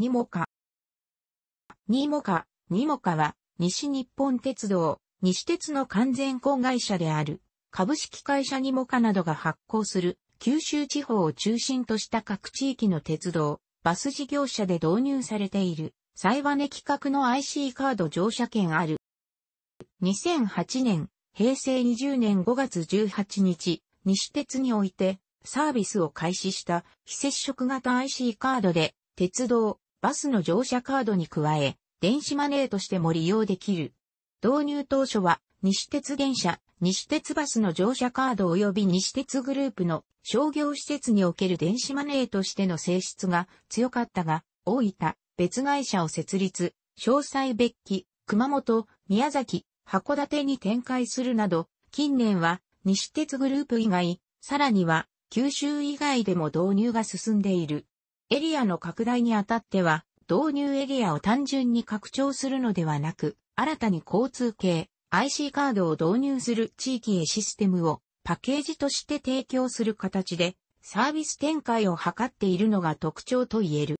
にもか。にもか、にもかは、西日本鉄道、西鉄の完全子会社である、株式会社にもかなどが発行する、九州地方を中心とした各地域の鉄道、バス事業者で導入されている、サバネ企画の IC カード乗車券ある。2008年、平成20年5月18日、西鉄において、サービスを開始した非接触型 IC カードで、鉄道、バスの乗車カードに加え、電子マネーとしても利用できる。導入当初は、西鉄電車、西鉄バスの乗車カード及び西鉄グループの商業施設における電子マネーとしての性質が強かったが、大分、別会社を設立、詳細別記、熊本、宮崎、函館に展開するなど、近年は西鉄グループ以外、さらには九州以外でも導入が進んでいる。エリアの拡大にあたっては、導入エリアを単純に拡張するのではなく、新たに交通系 IC カードを導入する地域へシステムをパッケージとして提供する形でサービス展開を図っているのが特徴と言える。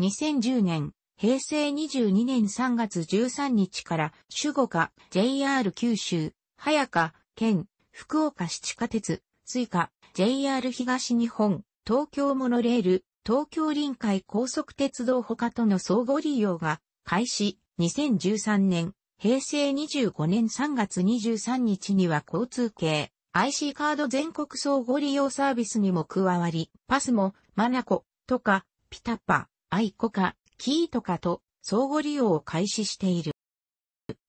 2010年、平成22年3月13日から守護課 JR 九州、早川、県、福岡市地下鉄、追加 JR 東日本、東京モノレール、東京臨海高速鉄道他との相互利用が開始2013年、平成25年3月23日には交通系 IC カード全国相互利用サービスにも加わり、パスもマナコとかピタッパ、アイコカ、キーとかと相互利用を開始している。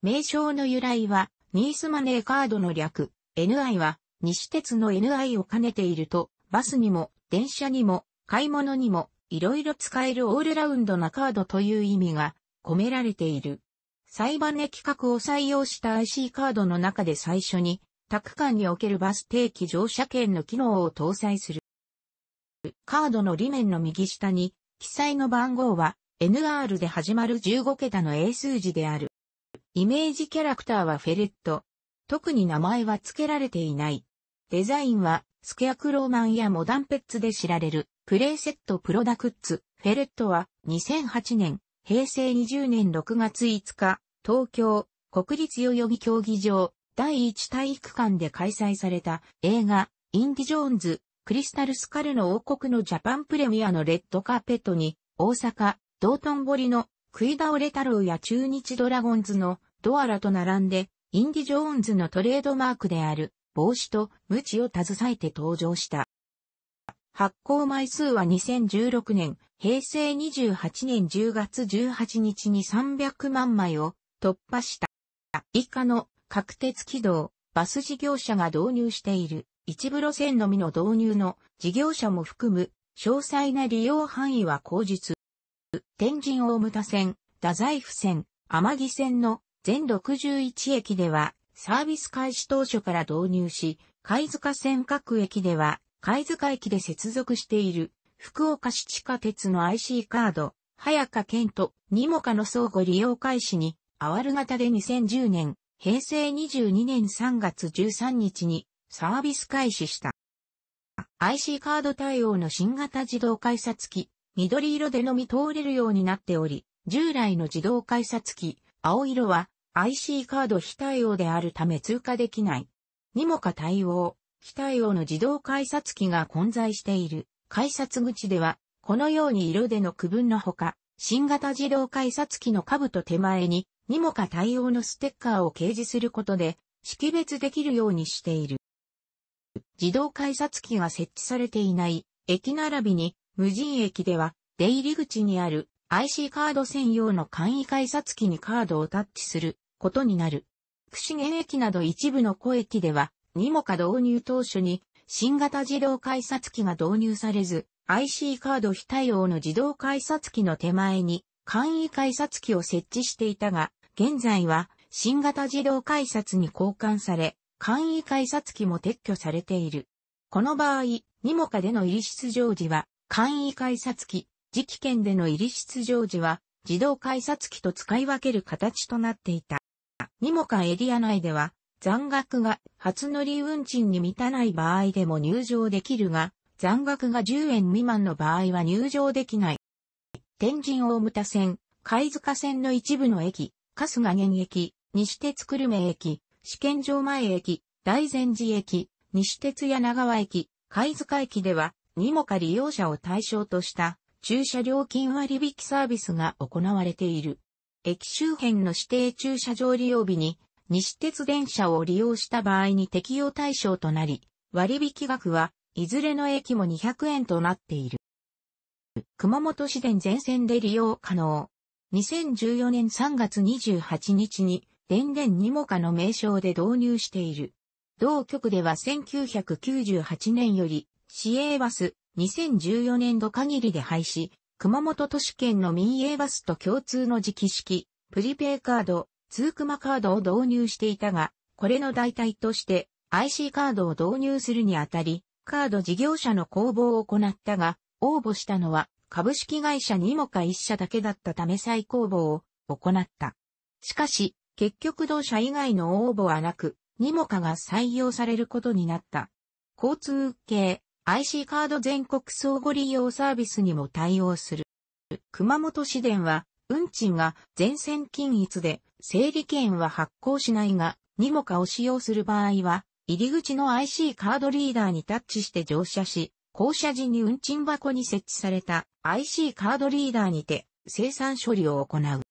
名称の由来はニースマネーカードの略 NI は西鉄の NI を兼ねているとバスにも電車にも買い物にもいろいろ使えるオールラウンドなカードという意味が込められている。サイバネ企画を採用した IC カードの中で最初に、タク間におけるバス定期乗車券の機能を搭載する。カードの裏面の右下に、記載の番号は NR で始まる15桁の英数字である。イメージキャラクターはフェレット。特に名前は付けられていない。デザインはスケアクローマンやモダンペッツで知られるプレイセットプロダクッツ、フェレットは2008年、平成20年6月5日、東京、国立代々木競技場、第一体育館で開催された映画、インディ・ジョーンズ、クリスタル・スカルの王国のジャパンプレミアのレッドカーペットに、大阪、道頓堀の食い倒れ太郎や中日ドラゴンズのドアラと並んで、インディ・ジョーンズのトレードマークである帽子と無知を携えて登場した。発行枚数は2016年、平成28年10月18日に300万枚を突破した。以下の各鉄軌道、バス事業者が導入している一部路線のみの導入の事業者も含む詳細な利用範囲は口日。天神大牟田線、太宰府線、天城線の全61駅ではサービス開始当初から導入し、貝塚線各駅では貝塚駅で接続している、福岡市地下鉄の IC カード、早川県とにもかの相互利用開始に、アワル型で2010年、平成22年3月13日にサービス開始した。IC カード対応の新型自動改札機、緑色でのみ通れるようになっており、従来の自動改札機、青色は IC カード非対応であるため通過できない。にもか対応、機体用の自動改札機が混在している。改札口では、このように色での区分のほか、新型自動改札機の下部と手前に、にもか対応のステッカーを掲示することで、識別できるようにしている。自動改札機が設置されていない駅並びに無人駅では出入り口にある IC カード専用の簡易改札機にカードをタッチすることになる。串毛駅など一部の小駅ではにもか導入当初に、新型自動改札機が導入されず、IC カード非対応の自動改札機の手前に、簡易改札機を設置していたが、現在は新型自動改札に交換され、簡易改札機も撤去されている。この場合、にもかでの入り出場時は、簡易改札機、磁気圏での入り出場時は、自動改札機と使い分ける形となっていた。にもかエリア内では、残額が初乗り運賃に満たない場合でも入場できるが、残額が10円未満の場合は入場できない。天神大牟田線、貝塚線の一部の駅、春日原駅、西鉄久留米駅、試験場前駅、大善寺駅、西鉄柳川駅、貝塚駅では、にもか利用者を対象とした駐車料金割引サービスが行われている。駅周辺の指定駐車場利用日に西鉄電車を利用した場合に適用対象となり、割引額はいずれの駅も200円となっている。熊本市電全線で利用可能。2014年3月28日に電電にもかの名称で導入している。同局では1998年より市営バス2014年度限りで廃止、熊本都市圏の民営バスと共通の時期式、プリペイカード、ークマカードを導入していたが、これの代替として IC カードを導入するにあたり、カード事業者の公募を行ったが、応募したのは株式会社にもか一社だけだったため再公募を行った。しかし、結局同社以外の応募はなく、にもかが採用されることになった。交通系 IC カード全国相互利用サービスにも対応する。熊本市電は運賃が全線均一で、整理券は発行しないが、にもかを使用する場合は、入り口の IC カードリーダーにタッチして乗車し、降車時に運賃箱に設置された IC カードリーダーにて生産処理を行う。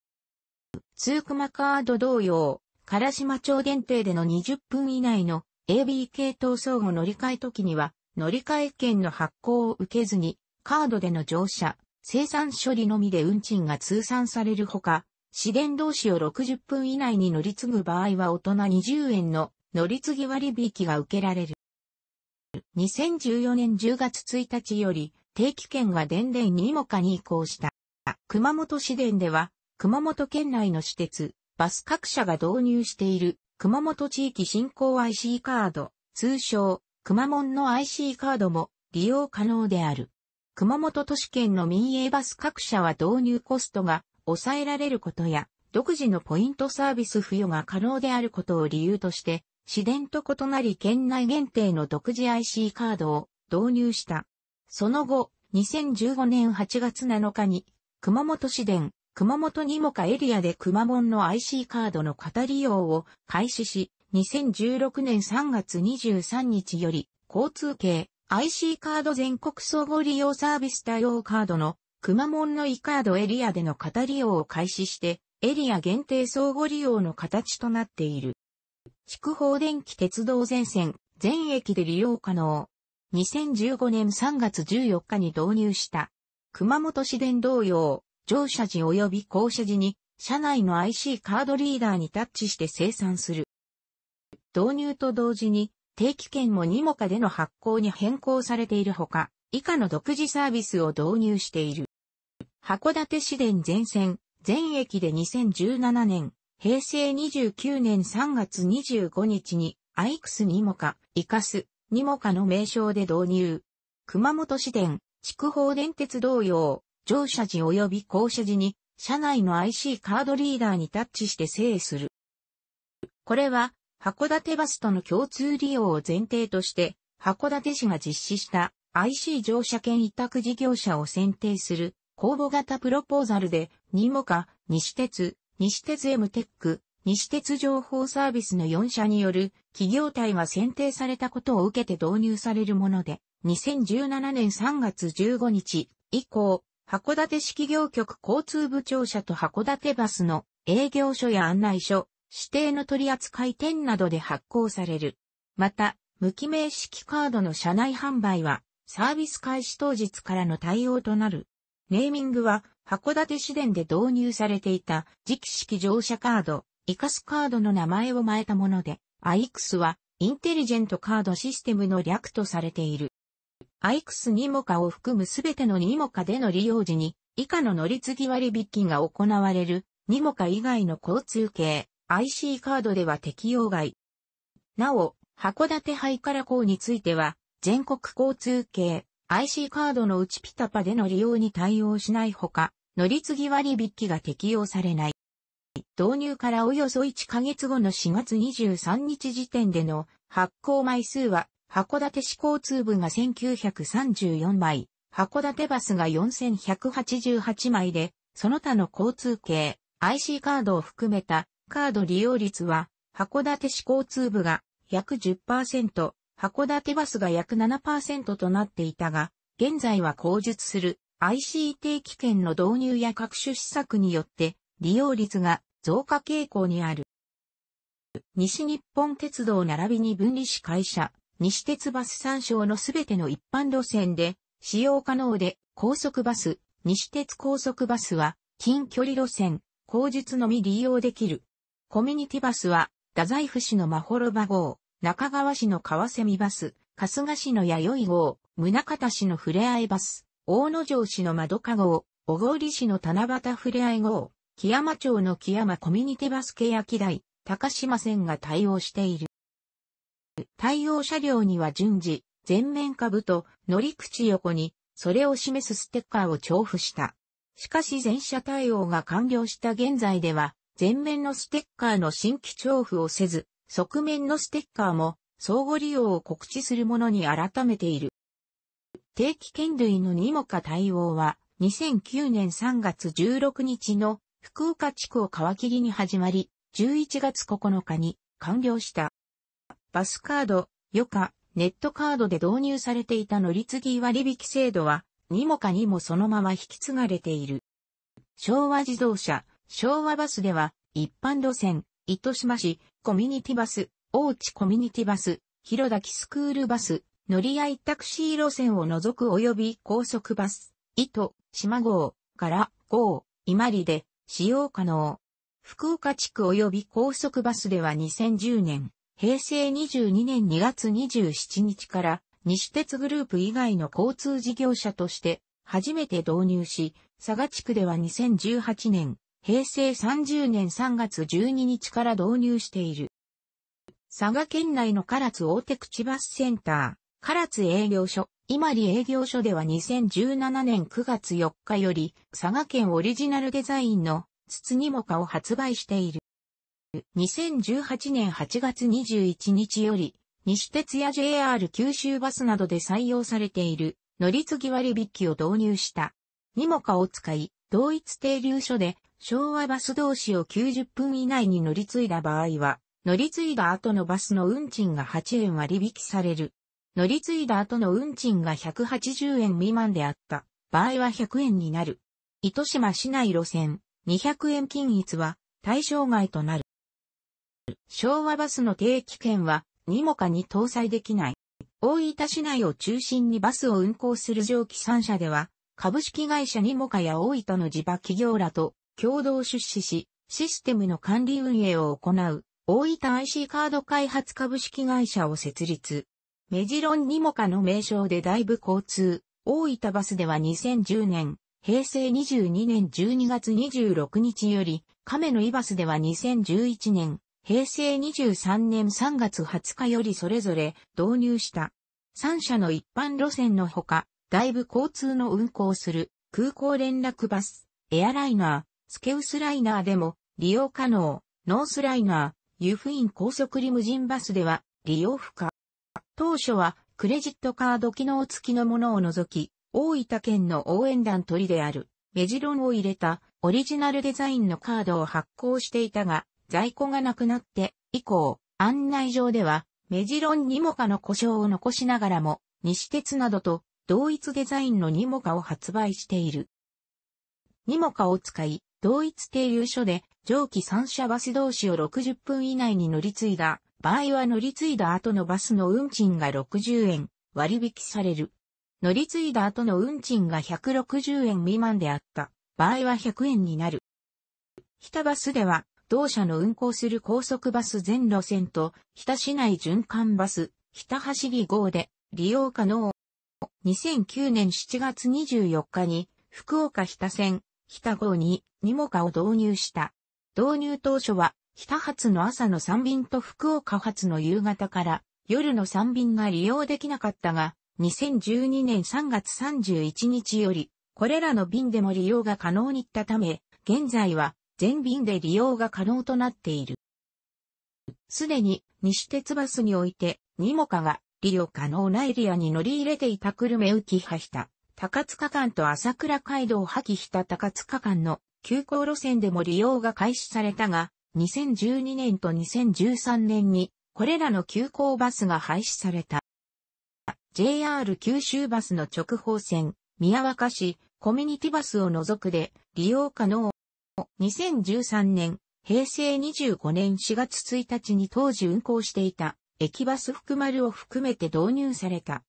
通熊カード同様、唐島町限定での20分以内の AB 系統相互乗り換え時には、乗り換え券の発行を受けずに、カードでの乗車、生産処理のみで運賃が通算されるほか、市電同士を60分以内に乗り継ぐ場合は大人20円の乗り継ぎ割引が受けられる。2014年10月1日より定期券が電電にもかに移行した。熊本市電では熊本県内の私鉄、バス各社が導入している熊本地域振興 IC カード、通称、熊門の IC カードも利用可能である。熊本都市圏の民営バス各社は導入コストが抑えられることや、独自のポイントサービス付与が可能であることを理由として、市電と異なり県内限定の独自 IC カードを導入した。その後、2015年8月7日に、熊本市電、熊本にもかエリアで熊本の IC カードの型利用を開始し、2016年3月23日より、交通系、IC カード全国総合利用サービス対応カードの熊門の e カードエリアでの型利用を開始して、エリア限定相互利用の形となっている。筑豊電気鉄道全線、全駅で利用可能。2015年3月14日に導入した。熊本市電同様、乗車時及び降車時に、車内の IC カードリーダーにタッチして生産する。導入と同時に、定期券もニモカでの発行に変更されているほか、以下の独自サービスを導入している。函館市電全線、全駅で2017年、平成29年3月25日に、アイクスニモカ、イカス、ニモカの名称で導入。熊本市電、筑豊電鉄同様、乗車時及び降車時に、車内の IC カードリーダーにタッチして制する。これは、函館バスとの共通利用を前提として、函館市が実施した IC 乗車券委託事業者を選定する公募型プロポーザルで、ニモカ、西鉄、西鉄 M テック、西鉄情報サービスの4社による企業体が選定されたことを受けて導入されるもので、2017年3月15日以降、函館市企業局交通部庁舎と函館バスの営業所や案内所、指定の取扱店などで発行される。また、無記名式カードの社内販売は、サービス開始当日からの対応となる。ネーミングは、函館市電で導入されていた、磁気式乗車カード、イカスカードの名前を前えたもので、アイクスは、インテリジェントカードシステムの略とされている。アイクスニモカを含むすべてのニモカでの利用時に、以下の乗り継ぎ割引が行われる、ニモカ以外の交通系、IC カードでは適用外。なお、函館ハイカラ港については、全国交通系 IC カードのうちピタパでの利用に対応しないほか、乗り継ぎ割引が適用されない。導入からおよそ1ヶ月後の4月23日時点での発行枚数は、函館市交通部が1934枚、函館バスが4188枚で、その他の交通系 IC カードを含めたカード利用率は、函館市交通部が約10%、函館バスが約7%となっていたが、現在は口述する IC 定期券の導入や各種施策によって利用率が増加傾向にある。西日本鉄道並びに分離市会社、西鉄バス参省のすべての一般路線で使用可能で高速バス、西鉄高速バスは近距離路線、工述のみ利用できる。コミュニティバスは、太宰府市のまほろば号、中川市の川ミバス、春日市の弥生号、宗方市のふれあいバス、大野城市のまどか号、小郡市の七夕ふれあい号、木山町の木山コミュニティバス欅台、高島線が対応している。対応車両には順次、全面株と乗り口横に、それを示すステッカーを調布した。しかし全車対応が完了した現在では、前面のステッカーの新規調布をせず、側面のステッカーも相互利用を告知するものに改めている。定期券類のにもか対応は2009年3月16日の福岡地区を皮切りに始まり、11月9日に完了した。バスカード、余暇、ネットカードで導入されていた乗り継ぎ割引制度は、にもかにもそのまま引き継がれている。昭和自動車、昭和バスでは、一般路線、糸島市、コミュニティバス、大地コミュニティバス、広崎スクールバス、乗り合いタクシー路線を除く及び高速バス、糸、島号、から号、今里で使用可能。福岡地区及び高速バスでは2010年、平成22年2月27日から西鉄グループ以外の交通事業者として初めて導入し、佐賀地区では2018年平成30年3月12日から導入している。佐賀県内の唐津大手口バスセンター、唐津営業所、今里営業所では2017年9月4日より、佐賀県オリジナルデザインの筒にもかを発売している。2018年8月21日より、西鉄や JR 九州バスなどで採用されている乗り継ぎ割引を導入した。にもかを使い、同一停留所で昭和バス同士を90分以内に乗り継いだ場合は、乗り継いだ後のバスの運賃が8円割引される。乗り継いだ後の運賃が180円未満であった場合は100円になる。糸島市内路線200円均一は対象外となる。昭和バスの定期券はにもかに搭載できない。大分市内を中心にバスを運行する蒸気3社では、株式会社にもかや大分の地場企業らと共同出資し、システムの管理運営を行う、大分 IC カード開発株式会社を設立。メジロンニモカの名称でだいぶ交通、大分バスでは2010年、平成22年12月26日より、亀のイバスでは2011年、平成23年3月20日よりそれぞれ導入した。3社の一般路線のほか、だいぶ交通の運行する空港連絡バス、エアライナー、スケウスライナーでも利用可能、ノースライナー、ユフイン高速リムジンバスでは利用不可。当初はクレジットカード機能付きのものを除き、大分県の応援団取りである、メジロンを入れたオリジナルデザインのカードを発行していたが、在庫がなくなって以降、案内上では、メジロンニモカの故障を残しながらも、西鉄などと同一デザインのニモカを発売している。ニモカを使い、同一定留所で、上記三社バス同士を60分以内に乗り継いだ場合は乗り継いだ後のバスの運賃が60円割引される。乗り継いだ後の運賃が160円未満であった場合は100円になる。日田バスでは、同社の運行する高速バス全路線と、日田市内循環バス、日田走り号で利用可能。2009年7月24日に、福岡日田線北号に、にもかを導入した。導入当初は、北発の朝の3便と福岡発の夕方から夜の3便が利用できなかったが、2012年3月31日より、これらの便でも利用が可能にったため、現在は全便で利用が可能となっている。すでに西鉄バスにおいて、ニモカが利用可能なエリアに乗り入れていた久留米浮きはした。高塚間と朝倉街道を破棄した高塚間の急行路線でも利用が開始されたが、2012年と2013年にこれらの急行バスが廃止された。JR 九州バスの直方線、宮若市、コミュニティバスを除くで利用可能。2013年、平成25年4月1日に当時運行していた駅バス福丸を含めて導入された。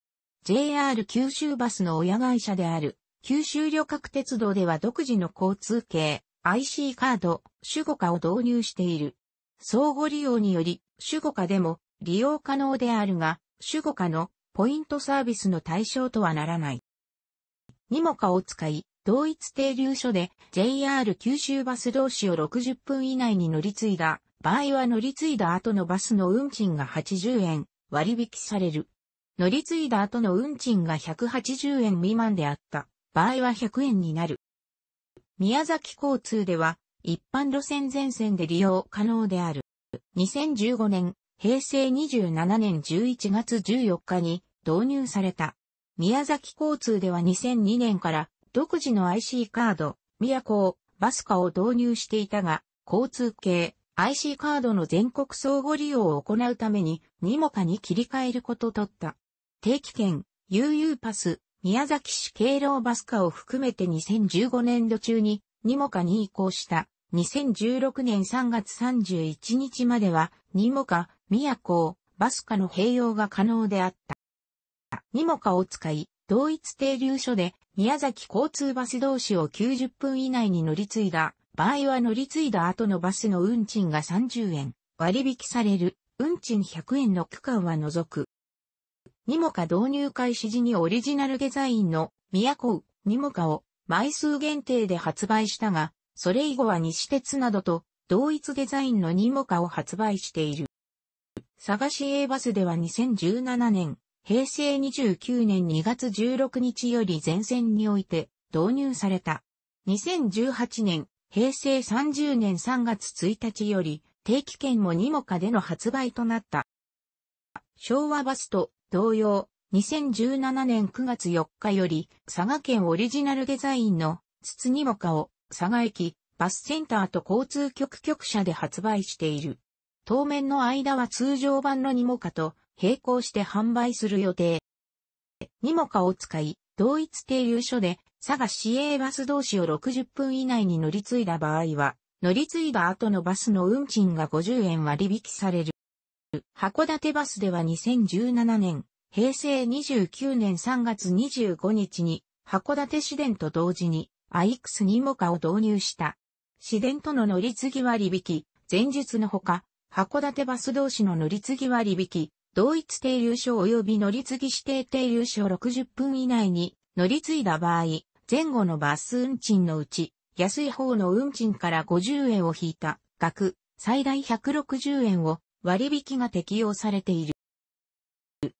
JR 九州バスの親会社である、九州旅客鉄道では独自の交通系、IC カード、主語化を導入している。相互利用により、主語化でも利用可能であるが、主語化のポイントサービスの対象とはならない。にもかを使い、同一停留所で JR 九州バス同士を60分以内に乗り継いだ場合は乗り継いだ後のバスの運賃が80円割引される。乗り継いだ後の運賃が180円未満であった場合は100円になる。宮崎交通では一般路線全線で利用可能である。2015年、平成27年11月14日に導入された。宮崎交通では2002年から独自の IC カード、宮港、バスカを導入していたが、交通系 IC カードの全国相互利用を行うために、にもかに切り替えることとった。定期券、UU パス、宮崎市敬老バス化を含めて2015年度中に、にもかに移行した、2016年3月31日までは、にもか、宮古、バス化の併用が可能であった。にもかを使い、同一停留所で、宮崎交通バス同士を90分以内に乗り継いだ、場合は乗り継いだ後のバスの運賃が30円、割引される、運賃100円の区間は除く。にもか導入開始時にオリジナルデザインの都にもかを枚数限定で発売したが、それ以後は西鉄などと同一デザインのにもかを発売している。佐賀市営バスでは2017年、平成29年2月16日より前線において導入された。2018年、平成30年3月1日より定期券もにもかでの発売となった。昭和バスと同様、2017年9月4日より、佐賀県オリジナルデザインの筒にもかを佐賀駅、バスセンターと交通局局舎で発売している。当面の間は通常版のニモカと並行して販売する予定。ニモカを使い、同一停留所で佐賀市営バス同士を60分以内に乗り継いだ場合は、乗り継いだ後のバスの運賃が50円割引される。函館バスでは2017年、平成29年3月25日に、函館市電と同時に、アイクスニモカを導入した。市電との乗り継ぎ割引、前述のほか、函館バス同士の乗り継ぎ割引、同一停留所及び乗り継ぎ指定停留所60分以内に乗り継いだ場合、前後のバス運賃のうち、安い方の運賃から50円を引いた額、最大160円を割引が適用されている。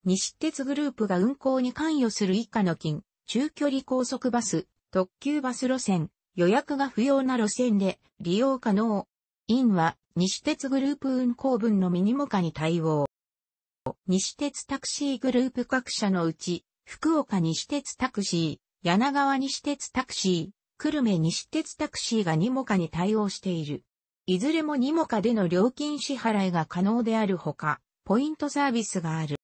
西鉄グループが運行に関与する以下の金、中距離高速バス、特急バス路線、予約が不要な路線で利用可能。ンは西鉄グループ運行分のミニモカに対応。西鉄タクシーグループ各社のうち、福岡西鉄タクシー、柳川西鉄タクシー、久留米西鉄タクシーがニモカに対応している。いずれもにもかでの料金支払いが可能であるほか、ポイントサービスがある。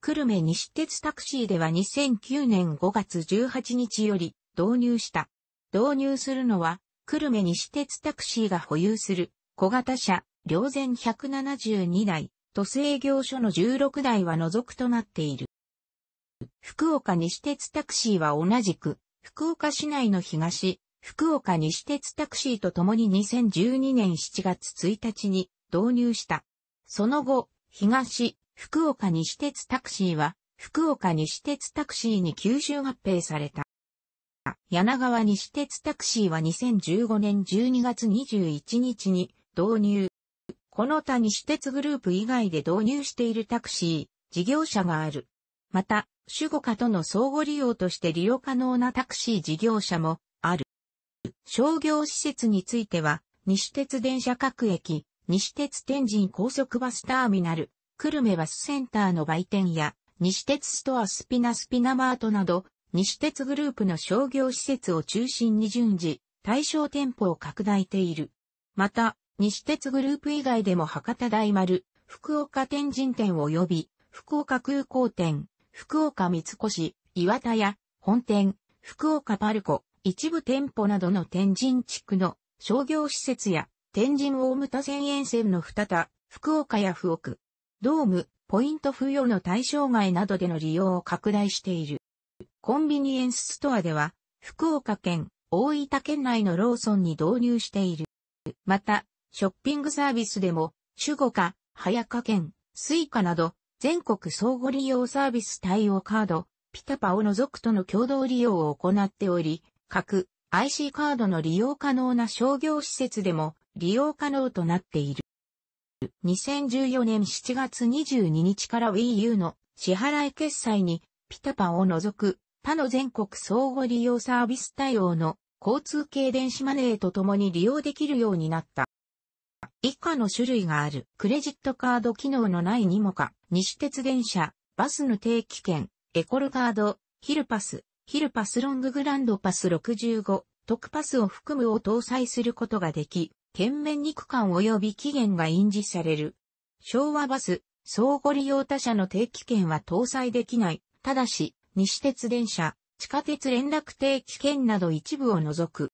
久留米西鉄タクシーでは2009年5月18日より導入した。導入するのは、久留米西鉄タクシーが保有する小型車、両前172台、都営業所の16台は除くとなっている。福岡西鉄タクシーは同じく、福岡市内の東、福岡西鉄タクシーと共に2012年7月1日に導入した。その後、東、福岡西鉄タクシーは、福岡西鉄タクシーに吸収合併された。柳川西鉄タクシーは2015年12月21日に導入。この他西鉄グループ以外で導入しているタクシー、事業者がある。また、守護課との相互利用として利用可能なタクシー事業者もある。商業施設については、西鉄電車各駅、西鉄天神高速バスターミナル、久留米バスセンターの売店や、西鉄ストアスピナスピナマートなど、西鉄グループの商業施設を中心に順次、対象店舗を拡大している。また、西鉄グループ以外でも博多大丸、福岡天神店及び、福岡空港店、福岡三越、岩田屋、本店、福岡パルコ、一部店舗などの天神地区の商業施設や天神大牟田線沿線の二田、福岡や福岡、ドーム、ポイント付与の対象外などでの利用を拡大している。コンビニエンスストアでは、福岡県、大分県内のローソンに導入している。また、ショッピングサービスでも、主語か、早か券、スイカなど、全国相互利用サービス対応カード、ピタパを除くとの共同利用を行っており、各 IC カードの利用可能な商業施設でも利用可能となっている。2014年7月22日から Wii U の支払い決済にピタパを除く他の全国相互利用サービス対応の交通系電子マネーと共に利用できるようになった。以下の種類がある。クレジットカード機能のないにもか、西鉄電車、バスの定期券、エコルカード、ヒルパス、ヒルパスロンググランドパス65、特パスを含むを搭載することができ、県面に区間及び期限が印字される。昭和バス、相互利用他社の定期券は搭載できない。ただし、西鉄電車、地下鉄連絡定期券など一部を除く。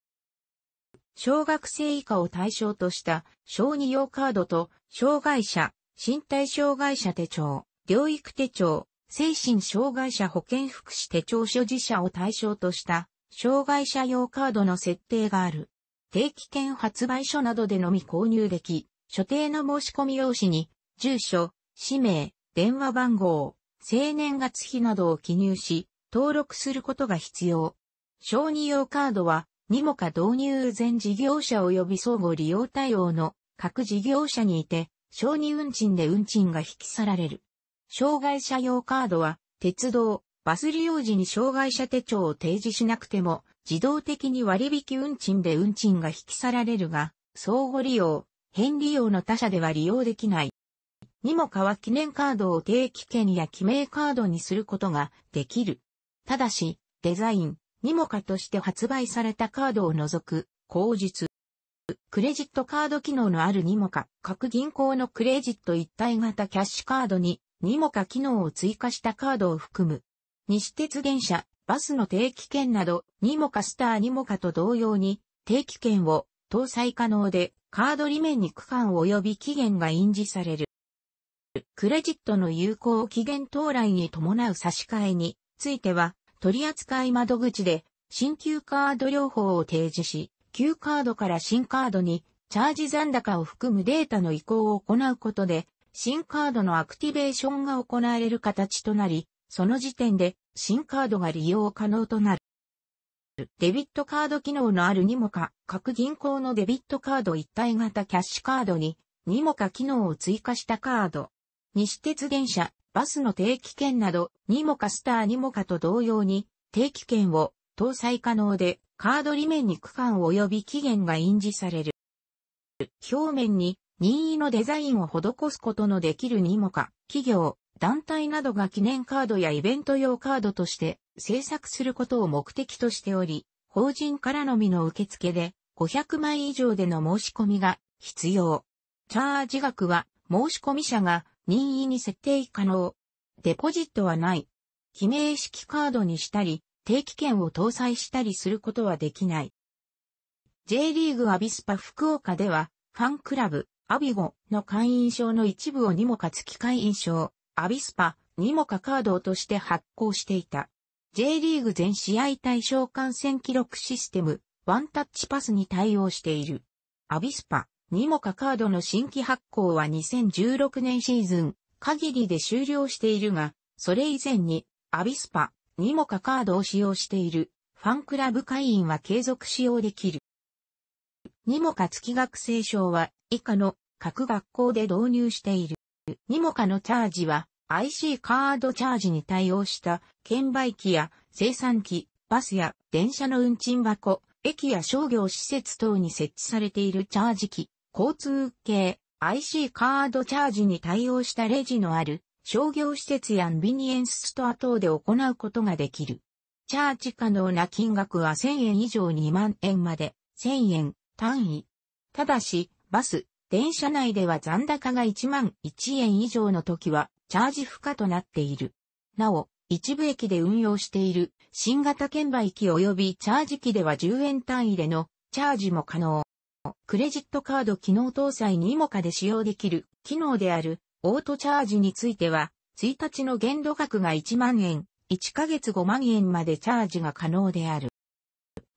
小学生以下を対象とした小児用カードと障害者、身体障害者手帳、療育手帳、精神障害者保健福祉手帳所持者を対象とした障害者用カードの設定がある。定期券発売所などでのみ購入でき、所定の申し込み用紙に、住所、氏名、電話番号、生年月日などを記入し、登録することが必要。小児用カードは、にもか導入全事業者及び相互利用対応の各事業者にいて、小児運賃で運賃が引き去られる。障害者用カードは、鉄道、バス利用時に障害者手帳を提示しなくても、自動的に割引運賃で運賃が引き去られるが、相互利用、変利用の他社では利用できない。にもかわ記念カードを定期券や記名カードにすることができる。ただし、デザイン、にもかとして発売されたカードを除く、口実。クレジットカード機能のあるにもか、各銀行のクレジット一体型キャッシュカードににもか機能を追加したカードを含む。西鉄電車、バスの定期券など、にもかスターにもかと同様に、定期券を搭載可能で、カード裏面に区間及び期限が印字される。クレジットの有効期限到来に伴う差し替えについては、取扱窓口で新旧カード両方を提示し、旧カードから新カードにチャージ残高を含むデータの移行を行うことで、新カードのアクティベーションが行われる形となり、その時点で新カードが利用可能となる。デビットカード機能のあるにもか、各銀行のデビットカード一体型キャッシュカードに、にもか機能を追加したカード。西鉄電車、バスの定期券など、にもかスターにもかと同様に、定期券を搭載可能で、カード裏面に区間及び期限が印字される。表面に任意のデザインを施すことのできるにもか、企業、団体などが記念カードやイベント用カードとして制作することを目的としており、法人からのみの受付で500枚以上での申し込みが必要。チャージ額は申し込み者が任意に設定可能。デポジットはない。記名式カードにしたり、定期券を搭載したりすることはできない。J リーグアビスパ福岡では、ファンクラブ、アビゴの会員証の一部をにもかつ機会員証、アビスパにもかカードとして発行していた。J リーグ全試合対象観戦記録システム、ワンタッチパスに対応している。アビスパにもかカードの新規発行は2016年シーズン限りで終了しているが、それ以前にアビスパにもかカードを使用しているファンクラブ会員は継続使用できる。にもか月学生証は以下の各学校で導入している。にもかのチャージは IC カードチャージに対応した券売機や生産機、バスや電車の運賃箱、駅や商業施設等に設置されているチャージ機、交通系 IC カードチャージに対応したレジのある商業施設やビニエンスストア等で行うことができる。チャージ可能な金額は1000円以上2万円まで、1000円単位。ただし、バス、電車内では残高が1万1円以上の時はチャージ不可となっている。なお、一部駅で運用している新型券売機及びチャージ機では10円単位でのチャージも可能。クレジットカード機能搭載にもかで使用できる機能であるオートチャージについては、1日の限度額が1万円、1ヶ月5万円までチャージが可能である。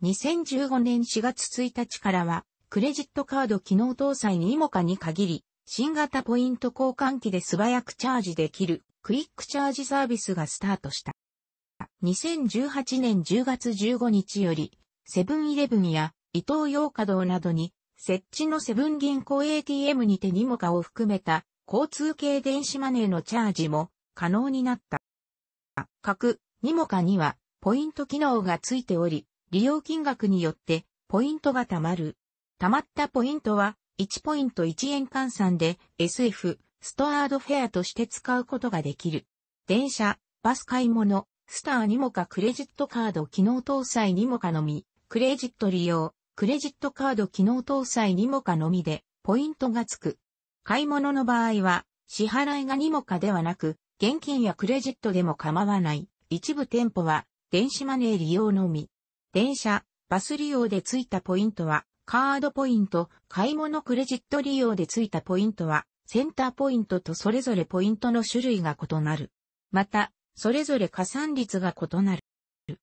2015年4月1日からは、クレジットカード機能搭載にもかに限り、新型ポイント交換機で素早くチャージできるクイックチャージサービスがスタートした。2018年10月15日より、セブンイレブンや伊東洋華堂などに、設置のセブン銀行 ATM にてにもかを含めた交通系電子マネーのチャージも可能になった。各ニモカにはポイント機能がついており、利用金額によってポイントが貯まる溜まったポイントは、1ポイント1円換算で SF、ストアードフェアとして使うことができる。電車、バス買い物、スターにもかクレジットカード機能搭載にもかのみ、クレジット利用、クレジットカード機能搭載にもかのみで、ポイントがつく。買い物の場合は、支払いがにもかではなく、現金やクレジットでも構わない。一部店舗は、電子マネー利用のみ。電車、バス利用でついたポイントは、カードポイント、買い物クレジット利用でついたポイントは、センターポイントとそれぞれポイントの種類が異なる。また、それぞれ加算率が異なる。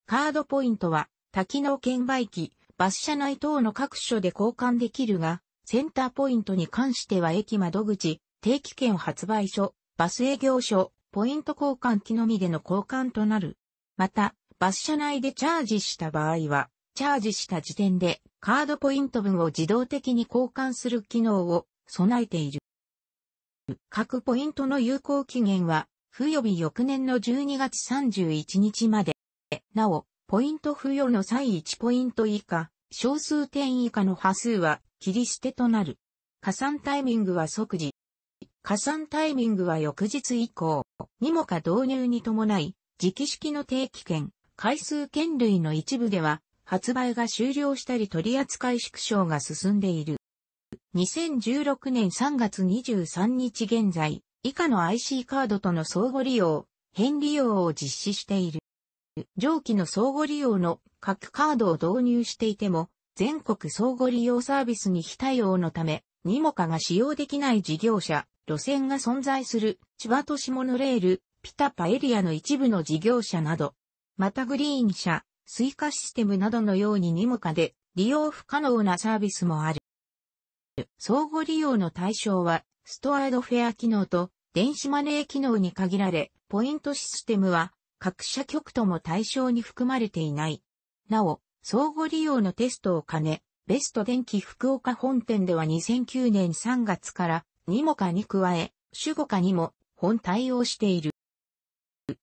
カードポイントは、多機能券売機、バス車内等の各所で交換できるが、センターポイントに関しては駅窓口、定期券発売所、バス営業所、ポイント交換機のみでの交換となる。また、バス車内でチャージした場合は、チャージした時点でカードポイント分を自動的に交換する機能を備えている。各ポイントの有効期限は、付与日翌年の12月31日まで。なお、ポイント付与の際1ポイント以下、小数点以下の波数は切り捨てとなる。加算タイミングは即時。加算タイミングは翌日以降、にもか導入に伴い、時期式の定期券、回数券類の一部では、発売が終了したり取扱縮小が進んでいる。2016年3月23日現在、以下の IC カードとの相互利用、変利用を実施している。上記の相互利用の各カードを導入していても、全国相互利用サービスに非対応のため、にもかが使用できない事業者、路線が存在する、千葉都市モノレール、ピタパエリアの一部の事業者など、またグリーン車、追加システムなどのようにニ務化で利用不可能なサービスもある。相互利用の対象は、ストアードフェア機能と電子マネー機能に限られ、ポイントシステムは各社局とも対象に含まれていない。なお、相互利用のテストを兼ね、ベスト電気福岡本店では2009年3月から、にもかに加え、主語かにも本対応している。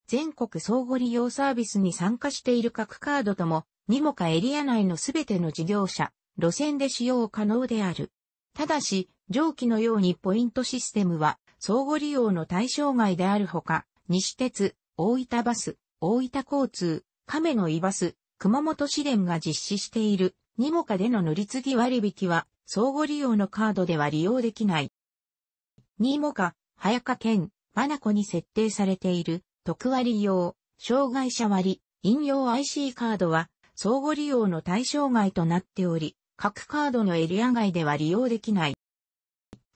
全国相互利用サービスに参加している各カードとも、にもかエリア内のすべての事業者、路線で使用可能である。ただし、上記のようにポイントシステムは、相互利用の対象外であるほか、西鉄、大分バス、大分交通、亀の井バス、熊本市電が実施している、にもかでの乗り継ぎ割引は、相互利用のカードでは利用できない。にもか、早川県、バナコに設定されている、特割用、障害者割、引用 IC カードは、相互利用の対象外となっており、各カードのエリア外では利用できない。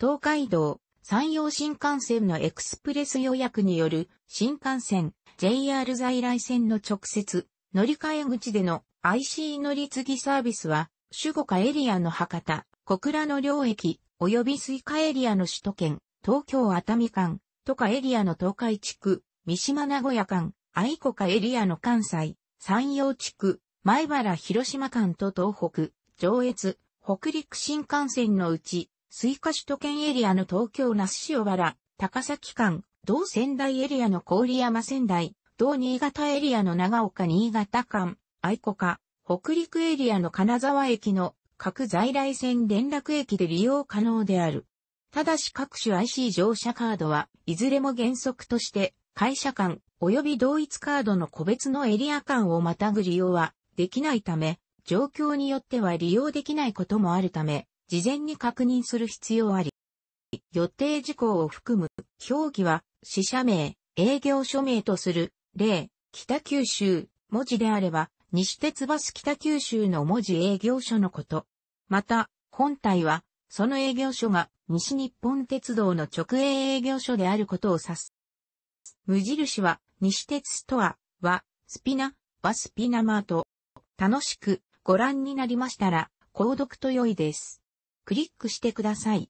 東海道、山陽新幹線のエクスプレス予約による新幹線、JR 在来線の直接、乗り換え口での IC 乗り継ぎサービスは、守護化エリアの博多、小倉の両駅、及び水下エリアの首都圏、東京熱海間、とかエリアの東海地区、三島名古屋間、愛子かエリアの関西、山陽地区、前原広島間と東北、上越、北陸新幹線のうち、水下首都圏エリアの東京那須塩原、高崎間、同仙台エリアの郡山仙台、同新潟エリアの長岡新潟間、愛子か、北陸エリアの金沢駅の各在来線連絡駅で利用可能である。ただし各種 IC 乗車カードは、いずれも原則として、会社間及び同一カードの個別のエリア間をまたぐ利用はできないため、状況によっては利用できないこともあるため、事前に確認する必要あり。予定事項を含む表記は、死者名、営業所名とする、例、北九州、文字であれば、西鉄バス北九州の文字営業所のこと。また、本体は、その営業所が西日本鉄道の直営営業所であることを指す。無印は、西鉄ストアは、スピナ、はスピナマート。楽しくご覧になりましたら、購読と良いです。クリックしてください。